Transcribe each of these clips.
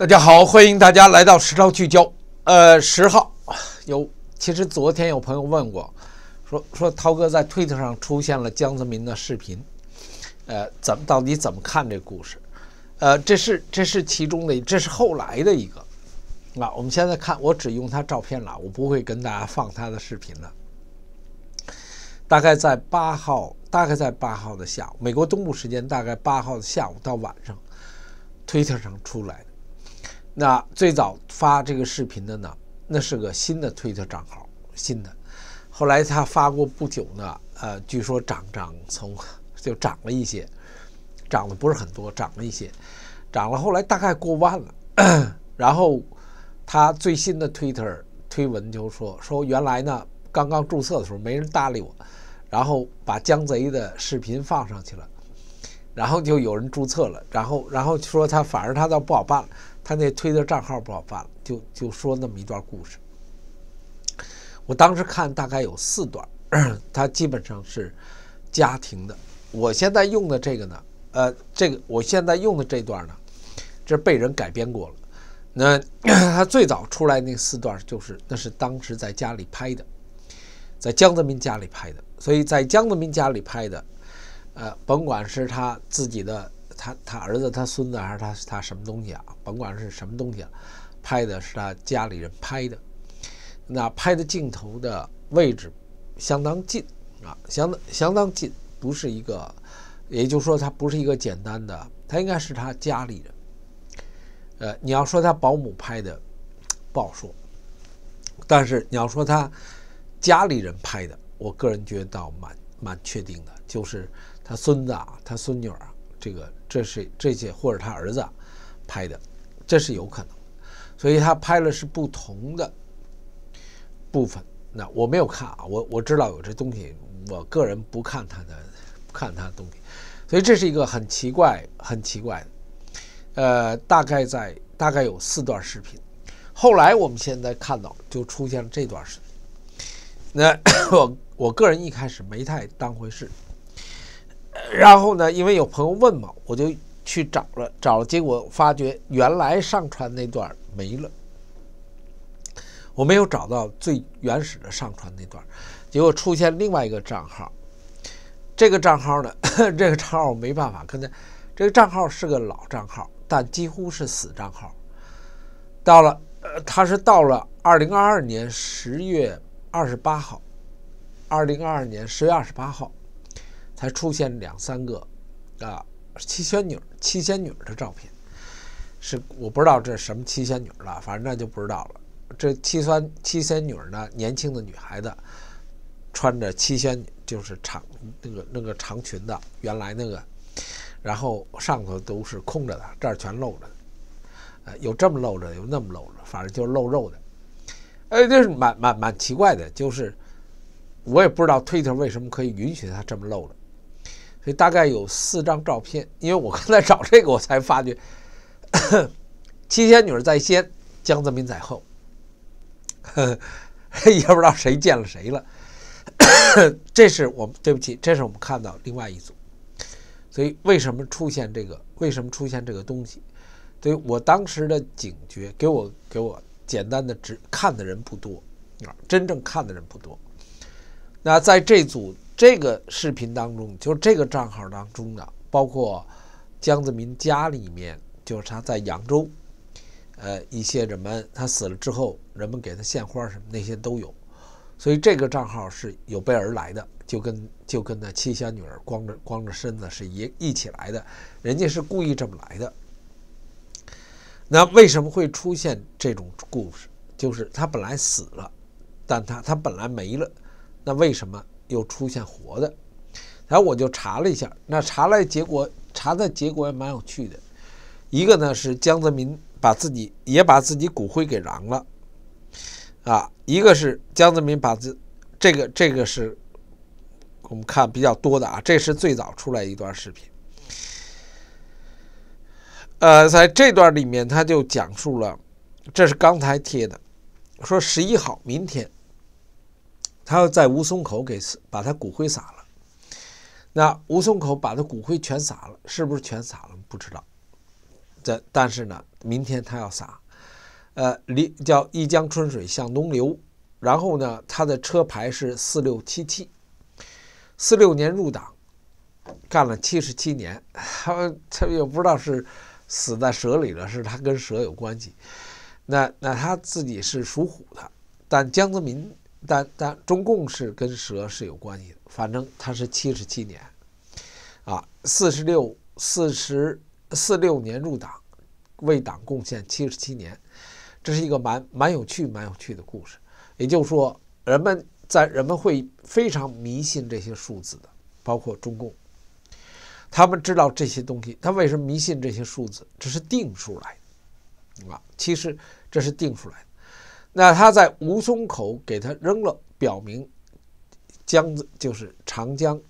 大家好，欢迎大家来到《时超聚焦》。呃，十号有，其实昨天有朋友问过，说说涛哥在推特上出现了江泽民的视频，呃，怎么到底怎么看这故事？呃，这是这是其中的，这是后来的一个。那我们现在看，我只用他照片了，我不会跟大家放他的视频了。大概在八号，大概在八号的下午，美国东部时间大概八号的下午到晚上，推特上出来的。那最早发这个视频的呢，那是个新的推特账号，新的。后来他发过不久呢，呃，据说涨涨从就涨了一些，涨的不是很多，涨了一些，涨了后来大概过万了。然后他最新的推特推文就说说原来呢，刚刚注册的时候没人搭理我，然后把江贼的视频放上去了，然后就有人注册了，然后然后说他反而他倒不好办了。他那推的账号不好发了，就就说那么一段故事。我当时看大概有四段，他基本上是家庭的。我现在用的这个呢，呃，这个我现在用的这段呢，这被人改编过了。那 他最早出来那四段就是那是当时在家里拍的，在江泽民家里拍的，所以在江泽民家里拍的，呃，甭管是他自己的。他他儿子、他孙子还是他他什么东西啊？甭管是什么东西啊，拍的是他家里人拍的。那拍的镜头的位置相当近啊，相当相当近，不是一个，也就是说，他不是一个简单的，他应该是他家里人。呃，你要说他保姆拍的，不好说；但是你要说他家里人拍的，我个人觉得倒蛮蛮确定的，就是他孙子啊，他孙女啊。这个这是这些或者他儿子拍的，这是有可能，所以他拍了是不同的部分。那我没有看啊，我我知道有这东西，我个人不看他的，不看他的东西，所以这是一个很奇怪、很奇怪的。呃，大概在大概有四段视频，后来我们现在看到就出现了这段视频。那 我我个人一开始没太当回事。然后呢？因为有朋友问嘛，我就去找了，找了，结果发觉原来上传那段没了。我没有找到最原始的上传那段，结果出现另外一个账号。这个账号呢，这个账号我没办法跟他。这个账号是个老账号，但几乎是死账号。到了，呃，他是到了二零二二年十月二十八号，二零二二年十月二十八号。才出现两三个，啊，七仙女七仙女的照片，是我不知道这是什么七仙女了，反正那就不知道了。这七三七仙女呢，年轻的女孩子，穿着七仙就是长那个那个长裙的原来那个，然后上头都是空着的，这儿全露着呃，有这么露着，有那么露着，反正就是露肉的，哎，这是蛮蛮蛮奇怪的，就是我也不知道推特为什么可以允许他这么露着。所以大概有四张照片，因为我刚才找这个，我才发觉，七仙女在先，江泽民在后，也不知道谁见了谁了。这是我们对不起，这是我们看到另外一组。所以为什么出现这个？为什么出现这个东西？所以我当时的警觉，给我给我简单的只看的人不多啊，真正看的人不多。那在这组。这个视频当中，就这个账号当中的，包括江泽民家里面，就是他在扬州，呃，一些什么，他死了之后，人们给他献花什么那些都有，所以这个账号是有备而来的，就跟就跟那七小女儿光着光着身子是一一起来的，人家是故意这么来的。那为什么会出现这种故事？就是他本来死了，但他他本来没了，那为什么？又出现活的，然后我就查了一下，那查来结果查的结果也蛮有趣的，一个呢是江泽民把自己也把自己骨灰给燃了，啊，一个是江泽民把这这个这个是我们看比较多的啊，这是最早出来一段视频，呃，在这段里面他就讲述了，这是刚才贴的，说十一号明天。他要在吴淞口给把他骨灰撒了，那吴淞口把他骨灰全撒了，是不是全撒了？不知道。这但是呢，明天他要撒，呃，离叫一江春水向东流。然后呢，他的车牌是四六七七，四六年入党，干了七十七年。他他又不知道是死在蛇里了，是他跟蛇有关系。那那他自己是属虎的，但江泽民。但但中共是跟蛇是有关系的，反正他是七十七年，啊，四十六四十四六年入党，为党贡献七十七年，这是一个蛮蛮有趣蛮有趣的故事。也就是说，人们在人们会非常迷信这些数字的，包括中共，他们知道这些东西，他为什么迷信这些数字？这是定数来，的，啊，其实这是定出来的。那他在吴淞口给他扔了，表明江子就是长江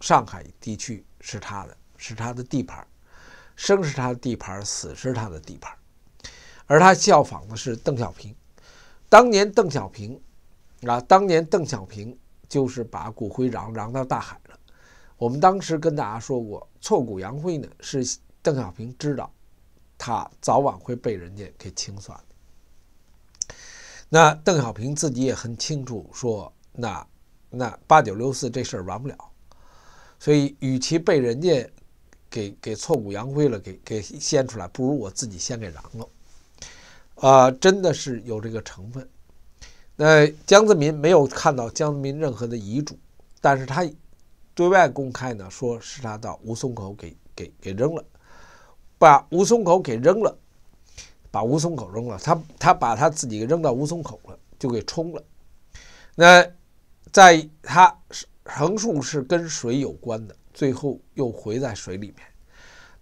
上海地区是他的，是他的地盘生是他的地盘死是他的地盘而他效仿的是邓小平，当年邓小平啊，当年邓小平就是把骨灰嚷嚷到大海了。我们当时跟大家说过，挫骨扬灰呢，是邓小平知道他早晚会被人家给清算。那邓小平自己也很清楚，说那那八九六四这事儿完不了，所以与其被人家给给挫骨扬灰了，给给掀出来，不如我自己先给扔了。啊，真的是有这个成分。那江泽民没有看到江泽民任何的遗嘱，但是他对外公开呢，说是他到吴淞口给给给扔了，把吴淞口给扔了。把吴淞口扔了，他他把他自己扔到吴淞口了，就给冲了。那在他横竖是跟水有关的，最后又回在水里面。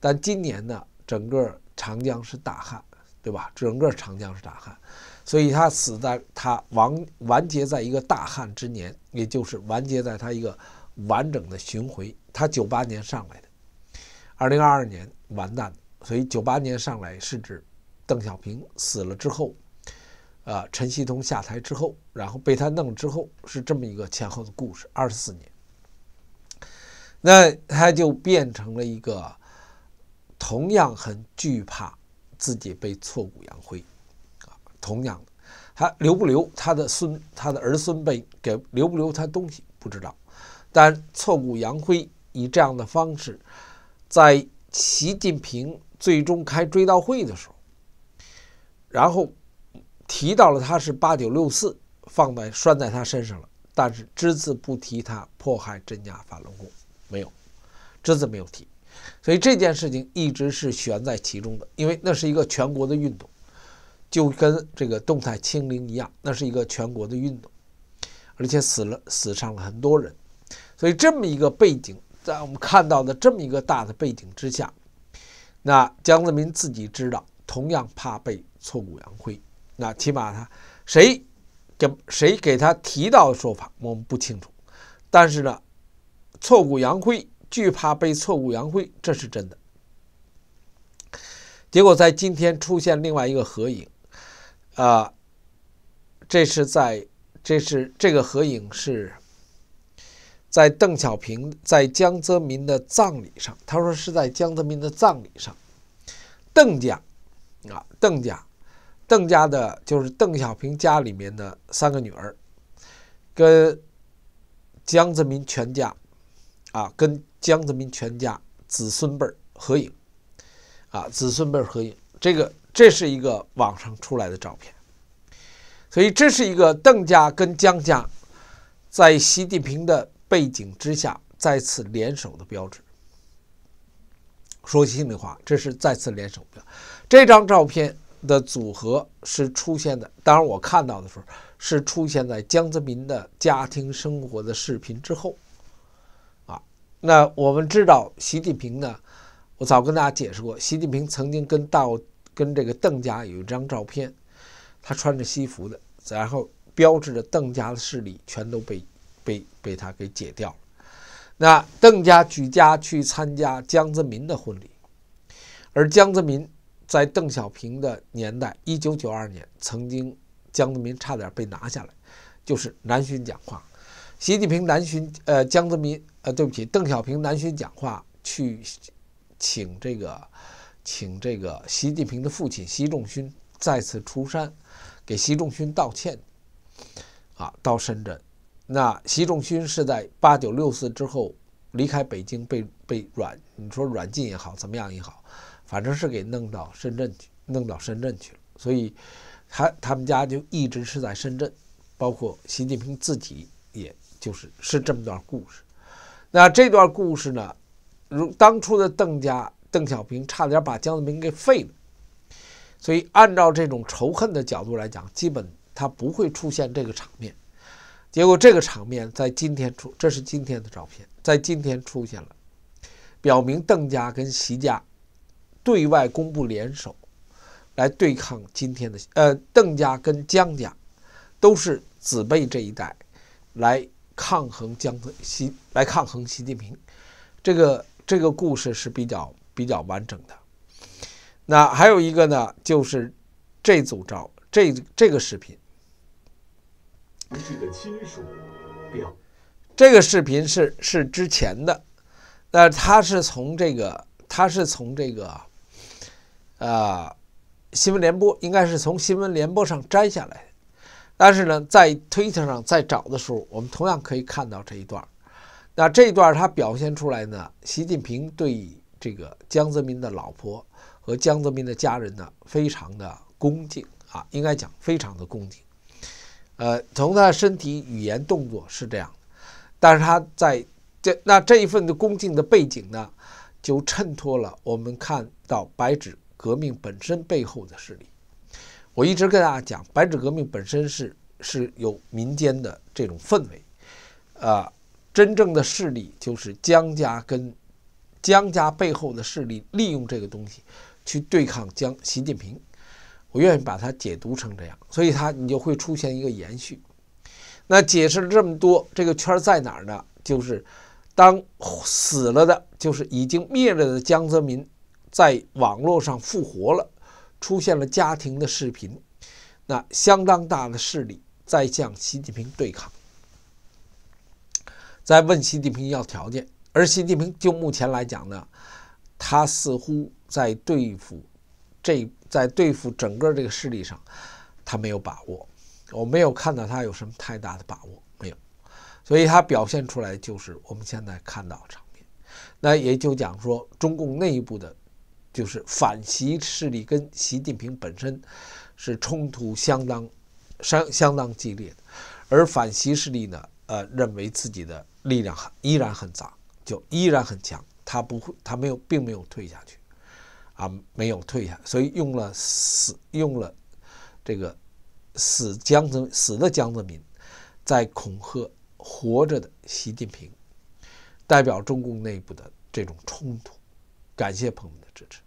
但今年呢，整个长江是大旱，对吧？整个长江是大旱，所以他死在他完完结在一个大旱之年，也就是完结在他一个完整的巡回。他九八年上来的，二零二二年完蛋，所以九八年上来是指。邓小平死了之后，啊，陈锡通下台之后，然后被他弄之后，是这么一个前后的故事。二十四年，那他就变成了一个同样很惧怕自己被挫骨扬灰啊。同样的，他留不留他的孙、他的儿孙辈给留不留他东西不知道，但挫骨扬灰以这样的方式，在习近平最终开追悼会的时候。然后提到了他是八九六四放在拴在他身上了，但是只字不提他迫害镇压法轮功，没有，只字没有提，所以这件事情一直是悬在其中的，因为那是一个全国的运动，就跟这个动态清零一样，那是一个全国的运动，而且死了死伤了很多人，所以这么一个背景，在我们看到的这么一个大的背景之下，那江泽民自己知道。同样怕被挫骨扬灰，那起码他谁给谁给他提到的说法我们不清楚，但是呢，挫骨扬灰，惧怕被挫骨扬灰，这是真的。结果在今天出现另外一个合影，啊，这是在这是这个合影是在邓小平在江泽民的葬礼上，他说是在江泽民的葬礼上，邓家。啊，邓家，邓家的就是邓小平家里面的三个女儿，跟江泽民全家，啊，跟江泽民全家子孙辈儿合影，啊，子孙辈儿合影，这个这是一个网上出来的照片，所以这是一个邓家跟江家在习近平的背景之下再次联手的标志。说心里话，这是再次联手的。这张照片的组合是出现的，当然我看到的时候是出现在江泽民的家庭生活的视频之后。啊，那我们知道习近平呢，我早跟大家解释过，习近平曾经跟到跟这个邓家有一张照片，他穿着西服的，然后标志着邓家的势力全都被被被他给解掉。那邓家举家去参加江泽民的婚礼，而江泽民在邓小平的年代，一九九二年曾经江泽民差点被拿下来，就是南巡讲话，习近平南巡，呃，江泽民，呃，对不起，邓小平南巡讲话，去请这个，请这个习近平的父亲习仲勋再次出山，给习仲勋道歉，啊，到深圳。那习仲勋是在八九六四之后离开北京，被被软，你说软禁也好，怎么样也好，反正是给弄到深圳去，弄到深圳去了。所以，他他们家就一直是在深圳，包括习近平自己，也就是是这么段故事。那这段故事呢，如当初的邓家，邓小平差点把江泽民给废了，所以按照这种仇恨的角度来讲，基本他不会出现这个场面。结果这个场面在今天出，这是今天的照片，在今天出现了，表明邓家跟习家对外公布联手来对抗今天的呃邓家跟江家都是子辈这一代来抗衡江习来抗衡习近平。这个这个故事是比较比较完整的。那还有一个呢，就是这组照这这个视频。逝的亲属表，这个视频是是之前的，那他是从这个，他是从这个，呃，新闻联播应该是从新闻联播上摘下来的。但是呢，在推特上在找的时候，我们同样可以看到这一段。那这一段他表现出来呢，习近平对这个江泽民的老婆和江泽民的家人呢，非常的恭敬啊，应该讲非常的恭敬。呃，从他的身体、语言、动作是这样的，但是他在这那这一份的恭敬的背景呢，就衬托了我们看到白纸革命本身背后的势力。我一直跟大家讲，白纸革命本身是是有民间的这种氛围，啊，真正的势力就是江家跟江家背后的势力利用这个东西去对抗江习近平。我愿意把它解读成这样，所以它你就会出现一个延续。那解释了这么多，这个圈在哪儿呢？就是当死了的，就是已经灭了的江泽民，在网络上复活了，出现了家庭的视频，那相当大的势力在向习近平对抗，在问习近平要条件，而习近平就目前来讲呢，他似乎在对付这。在对付整个这个势力上，他没有把握，我没有看到他有什么太大的把握没有，所以他表现出来就是我们现在看到的场面，那也就讲说中共内部的，就是反习势力跟习近平本身是冲突相当相相当激烈的，而反习势力呢，呃，认为自己的力量很依然很杂，就依然很强，他不会，他没有，并没有退下去。啊，没有退下，所以用了死用了，这个死江泽死的江泽民，在恐吓活着的习近平，代表中共内部的这种冲突。感谢朋友们的支持。